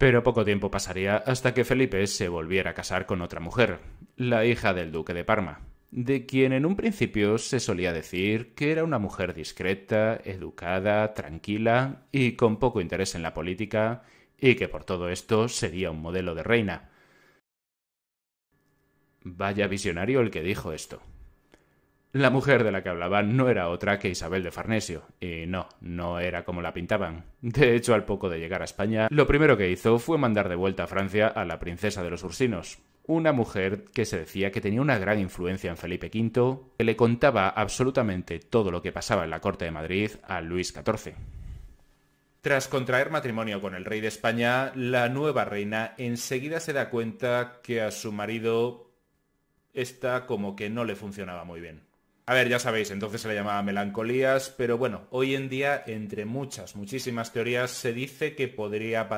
Pero poco tiempo pasaría hasta que Felipe se volviera a casar con otra mujer, la hija del duque de Parma, de quien en un principio se solía decir que era una mujer discreta, educada, tranquila y con poco interés en la política, y que por todo esto sería un modelo de reina. Vaya visionario el que dijo esto. La mujer de la que hablaban no era otra que Isabel de Farnesio, y no, no era como la pintaban. De hecho, al poco de llegar a España, lo primero que hizo fue mandar de vuelta a Francia a la princesa de los Ursinos, una mujer que se decía que tenía una gran influencia en Felipe V, que le contaba absolutamente todo lo que pasaba en la corte de Madrid a Luis XIV. Tras contraer matrimonio con el rey de España, la nueva reina enseguida se da cuenta que a su marido está como que no le funcionaba muy bien. A ver, ya sabéis, entonces se le llamaba melancolías, pero bueno, hoy en día, entre muchas, muchísimas teorías, se dice que podría